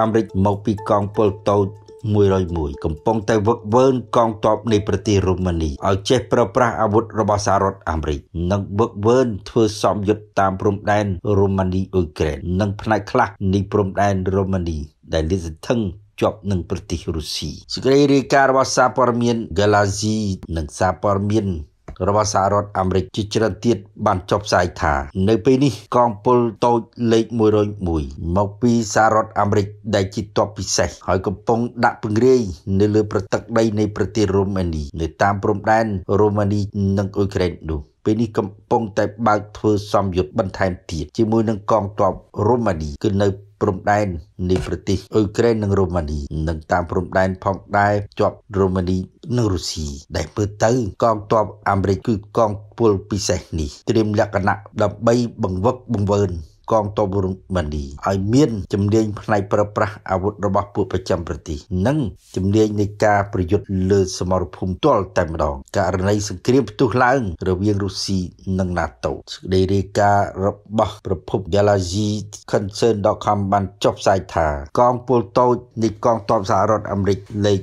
អាមេរិកមកពីកងពលតូច101កំពុងតែវឹកវើនកងទ័ពនៃប្រទេសរូម៉ានីឲ្យចេះ ប្រើប្រាស់អាវុធរបស់សហរដ្ឋអាមេរិកនិងវឹកវើនធ្វើសំយុទ្ធតាមព្រំដែនរូម៉ានីអ៊ុយក្រែននិងផ្នែកខ្លះនៃព្រំដែនរូម៉ានី ដែលលាតសន្ធឹងជាប់នឹងប្រទេសរុស្ស៊ីសេចក្តីរាយការណ៍របស់សារព័ត៌មាន Galaxy និងសារព័ត៌មានរបស់សហរដ្ឋអាមេរិកជាច្រើនទៀតបានចុះផ្សាយថានៅពេលនេះកងពលតូចលេខ101មកពីសហរដ្ឋអាមេរិក ដែលជាទ័ពពិសេសហើយកំពុងដាក់ពង្រាយនៅលើប្រទឹកដីនៃប្រទេសរូម៉ានីនៅតាមព្រំដែនរូម៉ានី និងអ៊ុយក្រែននោះពេលនេះកំពុងតែបើកធ្វើសម្យុទ្ធបន្ថែមទៀតជាមួយនឹងកងទ័ពរូម៉ានីគឺនៅព្រំដែននៃប្រទេសអ៊ុយក្រែននិងរូម៉ានីនិងតាមព្រំដែនផងដែរជាប់រូម៉ានីនិងរុស្ស៊ីដែលមើលទៅកងទ័ពអាមេរិកគឺកងពលពិសេសនេះត្រៀមលក្ខណៈដើម្បីបង្វឹកបង្វើនកងទ័ពរូម៉ានីឲ្យមានជំនាញផ្នែកប្រើប្រាស់អាវុធរបស់ពួកប្រចាំប្រទេសនិងជំនាញនៃការប្រយុទ្ធលើសមរភូមិទាល់តែម្ដងករណីសង្គ្រាមផ្ទុះឡើងរវាងរុស្ស៊ីនិង NATO សេចក្តីរាយការណ៍របស់ប្រភព Galaxy Concern.com បានចុះផ្សាយថា កងពលតូចនៃកងទ័ពសហរដ្ឋអាមេរិកលេខ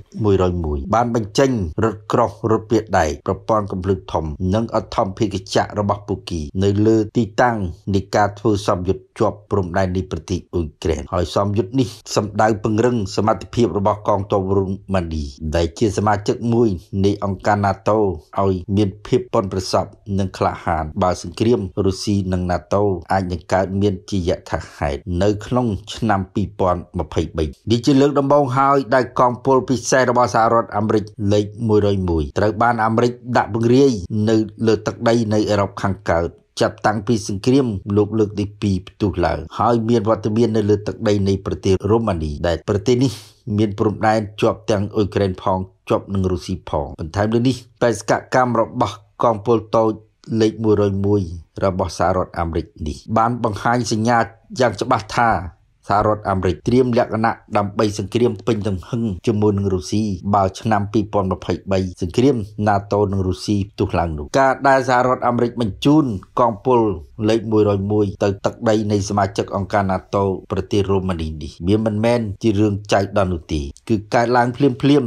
101បានបញ្ចេញរថក្រោះរថពាដែកប្រព័ន្ធកំភ្លើងធំ និងអធំភេកជ្ជៈរបស់ពូគីនៅលើទីតាំងនៃការធ្វើសម្ពយុទ្ធទ្ធជាប់ព្រំដែននៃប្រទេសអ៊ុយក្រែនហើយសមយុទ្ធនេះសម្ដៅពង្រឹងសមត្ថភាពរបស់កងទ័ពរូម៉ានីដែលជា សមាជិកមួយ នៃអង្គការ NATO ឲ្យ មានភាពប៉ិនប្រសប់និងក្លាហាន បើសង្គ្រាមរុស្ស៊ីនិង NATO អាចនឹងកើតមានជាយថាហេតុនៅក្នុង ឆ្នាំ2023នេះជាលើកដំបូងហើយដែលកងពលពិសេសរបស់សហរដ្ឋអាមេរិកលេខ101ត្រូវបានអាមេរិកដាក់ពង្រាយនៅលើទឹកដីនៃអឺរ៉ុបខាងកើតចាប់តាំងពីសង្គ្រាមលោកលើកទី2ផ្ទុះឡើងហើយមានវត្តមាននៅលើទឹកដីនៃប្រទេសរូម៉ានី ដែលប្រទេសនេះមានព្រំដែនជាប់ទាំងអ៊ុយក្រែនផងជាប់នឹងរុស្ស៊ីផងបន្ថែមលើនេះបេសកកម្មរបស់កងពលតូចលេខ101របស់សហរដ្ឋអាមេរិកនេះ បានបង្ហាញសញ្ញាយ៉ាងច្បាស់ថាសហរដ្ឋអាមេរិកត្រៀមលក្ខណៈដើម្បីសង្គ្រាមពេញទំហឹងជាមួយនឹងរុស្ស៊ីបើ ឆ្នាំ2023សង្គ្រាម NATO និងរុស្ស៊ីផ្ទុះឡើងនោះ ការដែលសហរដ្ឋអាមេរិកបញ្ជូនកងពលលេខ101ទៅទឹកដីនៃសមាជិកអង្គការ NATO ប្រទេសរូម៉ានីនេះវាមិនមែនជារឿងចៃដន្យនោះទេ គឺកើតឡើងភ្លាមភ្លាម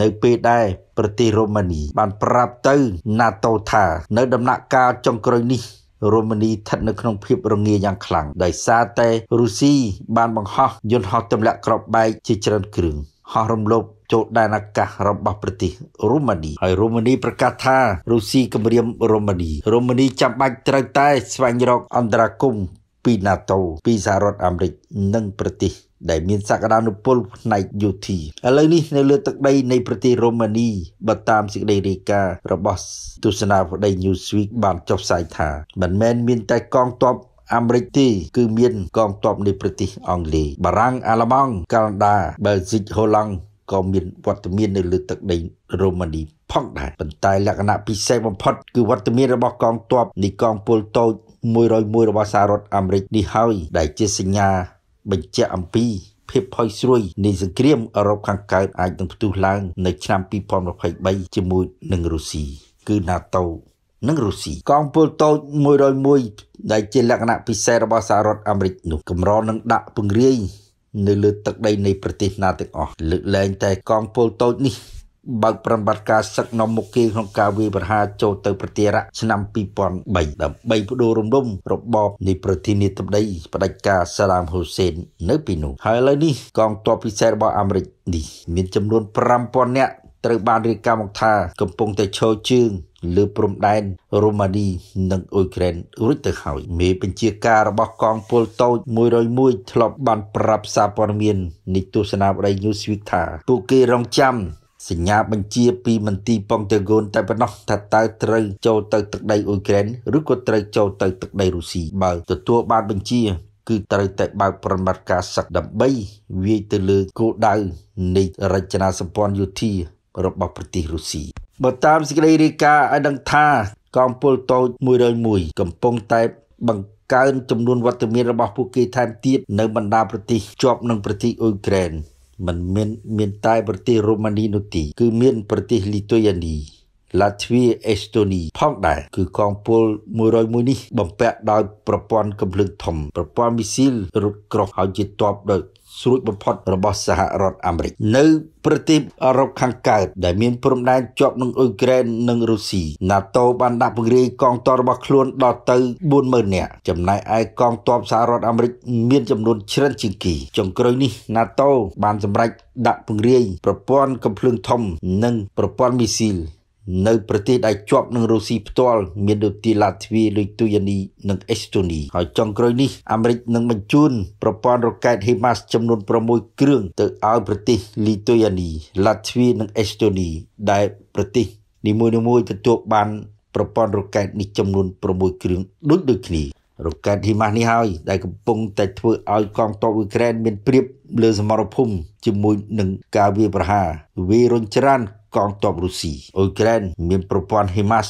នៅពេលដែលប្រទេសរូម៉ានី បានប្រាប់ទៅ NATO ថានៅដំណាក់កាលចុងក្រោយនេះរូម៉ានីស្ថិតនៅក្នុងភាព រងាយ៉ាងខ្លាំងដោយសារតែរុស្ស៊ីបានបង្ហោះយន្តហោះទម្លាក់គ្រាប់បែកជាច្រើនគ្រឿងហោះរំលោភចូលដែនអាកាសរបស់ប្រទេសរូម៉ានីហើយរូម៉ានីប្រកាសថារុស្ស៊ីគម្រាមរូម៉ានីរូម៉ានីចាំបាច់ត្រូវតែ ស្វែងរក អន្តរាគមន៍ពី NATO ពីសហរដ្ឋអាមេរិកនិងប្រទេសដែលមានសក្តានុពលផ្នែកយោធាឥឡូវនេះនៅលើទឹកដីនៃប្រទេសរូម៉ានីបើតាមសេចក្តីរាយការណ៍របស់ ទស្សនាវដ្តី Newsweek បានចុះផ្សាយថាមិនមែនមាន តែកងទ័ពអាមេរិកទីគឺមានកងទ័ពនៃប្រទេសអង់គ្លេសបារាំងអាល្លឺម៉ង់កាណាដាបែលហ្សិកហូឡង់ក៏មានវត្តមាននៅលើទឹកដីរូម៉ានី ផងដែរប៉ុន្តែលក្ខណៈពិសេសបំផុតគឺវត្តមានរបស់កងទ័ពនៃកងពលតូច101របស់សហរដ្ឋអាមេរិកនេះហើយដែលជាសញ្ញាបញ្ជាក់អំពីភាពផុយស្រួយនៃសង្គ្រាមអឺរ៉ុបខាងកើតអាចនឹងផ្ទុះឡើងនៅឆ្នាំ2023ជាមួយនឹងរុស្ស៊ីគឺ NATO និងរុស្ស៊ីកងពលតូច101ដែលជាលក្ខណៈពិសេសរបស់សហរដ្ឋអាមេរិកនោះកម្រនឹងដាក់ពង្រាយនៅលើទឹកដីនៃប្រទេសណាទាំងអស់លើកលែងតែកងពលតូចនេះបើកប្រំបត្តិការសឹកនាំមុខគេក្នុងការវាយប្រហារចូលទៅប្រទេសរៈឆ្នាំ2003ដើម្បីបដូររំលំរបបនៃប្រធានាធិបតីផ្ដាច់ការសាឡាមហ៊ូសេននៅពីនោះ ហើយឥឡូវនេះកងទ័ពពិសេសរបស់អាមេរិកនេះមានចំនួន5000នាក់ត្រូវបានរាយការណ៍មកថា កំពុងតែឈរជើងលើព្រំដែនរូម៉ានីនិងអ៊ុយក្រែនរួចទៅហើយមេបញ្ជាការរបស់កងពលតូច101ធ្លាប់បានប្រាប់សារព័ត៌មាននៃទស្សនាបតី Newsweek ថាពួកគេរងចាំសញ្ញាបញ្ជាពីមន្ទីរប៉ងតេហ្គូនតែប៉ុណ្ណោះថាតើត្រូវចូលទៅទឹកដីអ៊ុយក្រែនឬក៏ត្រូវចូលទៅទឹកដីរុស្ស៊ីបើទទួលបានបញ្ជាគឺត្រូវតែបើកប្រមាត់ការសឹកដើម្បីវាយទៅលើគោលដៅនៃរចនាសម្ព័ន្ធយោធារបស់ប្រទេសរុស្ស៊ីបើតាមសេចក្តីរាយការណ៍ឲ្យដឹងថាកងពលតូច101កំពុងតែបង្កើនចំនួនវត្តមានរបស់ពួកគេថែមទៀតនៅបណ្ដាប្រទេសជាប់នឹងប្រទេសអ៊ុយក្រែនមិនមាន មានតែ ប្រទេសរូម៉ានីនោះទេគឺមាន ប្រទេសលីទុយអានីឡាទ្វីអេស្តូនីផងដែរគឺកងពល101នេះបំពាក់ដោយប្រព័ន្ធកំភ្លើងធំប្រព័ន្ធមីស៊ីលរត់ក្រោះហើយជាតបដោយស្រួចបំផុតរបស់សហរដ្ឋអាមេរិកនៅប្រទេសអឺរ៉ុបខាងកើតដែលមានព្រំដែនជាប់នឹងអ៊ុយក្រែននិងរុស្ស៊ី NATO បានដាក់ពង្រាយកងទ័ពរបស់ខ្លួនដល់ទៅ40000នាក់ចំណែកឯកងទ័ពសហរដ្ឋអាមេរិក មានចំនួនច្រើនជាងគេចុងក្រោយនេះ NATO បានសម្រេចដាក់ពង្រាយប្រព័ន្ធកំភ្លើងធំនិងប្រព័ន្ធមីស៊ីលនៅប្រទេសដែលជាប់នឹងរុស្ស៊ីផ្ទាល់មានដូចទីឡាទ្វីលុយទូយ៉ានីនិងអេស្តូនីហើយចុងក្រោយនេះអាមេរិកនឹងបញ្ជូនប្រព័ន្ធរ៉ុកែត HIMARS ចំនួន6គ្រឿងទៅឲ្យប្រទេស លីទូយ៉ានីឡាទ្វីនិងអេស្តូនី ដែលប្រទេសនីមួយៗទទួលបានប្រព័ន្ធរ៉ុកែតនេះចំនួន6គ្រឿងដូចដូចគ្នារកែតហ៊ីម៉ាស់នេះហើយដែលកំពុងតែធ្វើឲ្យកងទ័ពអ៊ុយក្រែនមានព្រៀបលើសមរភូមិជាមួយនឹងការវាយប្រហារវារុញច្រានកងទ័ពរុស្ស៊ីអ៊ុយក្រែនមានប្រព័ន្ធ HIMARS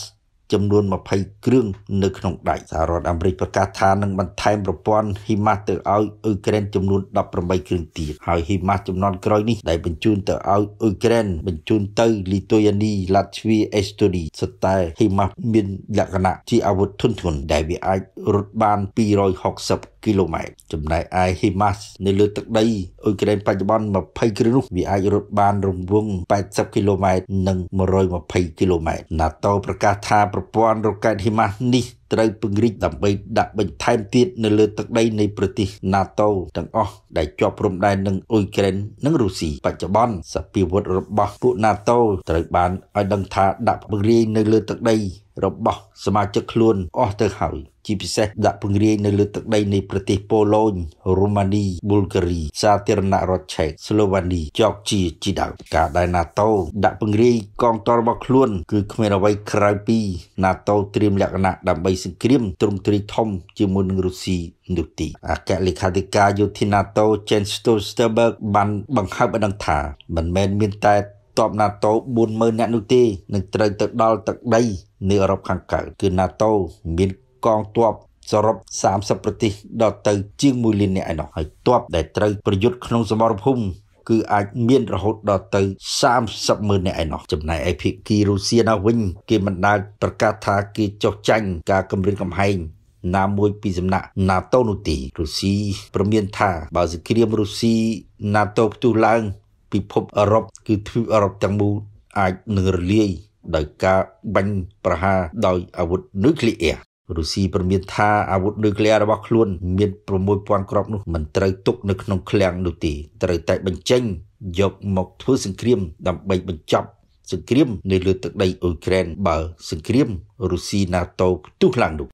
ចំនួន20គ្រឿងនៅក្នុងដៃសហរដ្ឋអាមេរិកប្រកាសថានឹងបន្ថែមប្រព័ន្ធហ៊ីម៉ាស់ទៅឲ្យអ៊ុយក្រែនចំនួន18គ្រឿងទៀតហើយហ៊ីម៉ាស់ចំនួនក្រោយនេះដែលបញ្ជូនទៅឲ្យអ៊ុយក្រែនបញ្ជូនទៅលីទុយអានីឡាតវីអេស្តូនីសុទ្ធតែហ៊ីម៉ាស់មានលក្ខណៈជាអាវុធធុនធ្ងន់ដែលវាអាចរត់បាន260គីឡូម៉ែត្រចំណែកឯ HIMARS នៅលើទឹកដីអ៊ុយក្រែន បច្ចុប្បន្ន20គ្រឿងនោះវាអាចរត់បានរង្វង់80គីឡូម៉ែត្រនិង120គីឡូម៉ែត្រ NATO ប្រកាសថាប្រព័ន្ធរ៉ុកែតហ៊ីម៉ាស់នេះត្រូវពង្រីកដើម្បីដាក់បន្ថែមទៀតនៅលើទឹកដីនៃប្រទេស NATO ទាំងអស់ដែលជាប់ព្រំដែននឹងអ៊ុយក្រែននិងរុស្ស៊ីបច្ចុប្បន្នសពាវុធរបស់ពួក NATO ត្រូវបានឲ្យដឹងថាដាក់ពង្រាយនៅលើទឹកដីរបស់សមាជិកខ្លួនអស់ទៅហើយជាពិសេសដាក់ពង្រាយនៅលើទឹកដីនៃប្រទេសប៉ូឡូញរូម៉ានីប៊ុលហ្គារី សាធារណរដ្ឋឆេកស្លូវ៉ានីជ័រជីជាដើមការដែល NATO ដាក់ពង្រាយកងទ័ពរបស់ខ្លួនគឺគ្មានអ្វីក្រៅពី NATO ត្រៀមលក្ខណៈដើម្បីសង្គ្រាមទ្រង់ទ្រាយធំជាមួយនឹងរុស្ស៊ីនោះទីអគ្គលេខាធិការយោធា NATO Jens Stoltenberg បានបង្ហើបឲ្យដឹងថាមិនមែនមានតែទ័ព NATO 40000នាក់នោះទេនឹងត្រូវទៅដល់ទឹកដីនៃអឺរ៉ុបខាងកើតគឺ NATO មានកងទ័ពសរុប30ប្រទេសដល់ទៅ ជាង1លាននាក់ឯណោះហើយទ័ពដែលត្រូវប្រយុទ្ធក្នុងសមរភូមិគឺអាចមានរហូតដល់ទៅ30ម៉ឺននាក់ឯណោះចំណែកឯភាគីរុស្ស៊ីនៅវិញ គេមិនដាច់ប្រកាសថាគេចុះចាញ់ការគម្រាមកំហែងណាមួយ ពីសំណាក់ NATO នោះទីរុស្ស៊ីប្រមានថាបើសង្គ្រាមរុស្ស៊ី NATO ផ្ទុះឡើង ពិភពអឺរ៉ុបគឺទ្វីបអឺរ៉ុបទាំងមូលអាចនឹងរលាយដោយការបាញ់ប្រហារដោយអាវុធនុយក្លេអ៊ែររុស្ស៊ីប្រមានថាអាវុធនុយក្លេអ៊ែររបស់ខ្លួនមាន6000គ្រាប់ នោះមិនត្រូវទុកនៅក្នុងឃ្លាំងនោះទេត្រូវតែបញ្ចេញ យក មកធ្វើសង្គ្រាមដើម្បីបញ្ចប់ សង្គ្រាម នៅលើទឹកដីអ៊ុយក្រែនបើ សង្គ្រាមរុស្ស៊ី NATO ផ្ទុះឡើងនោះ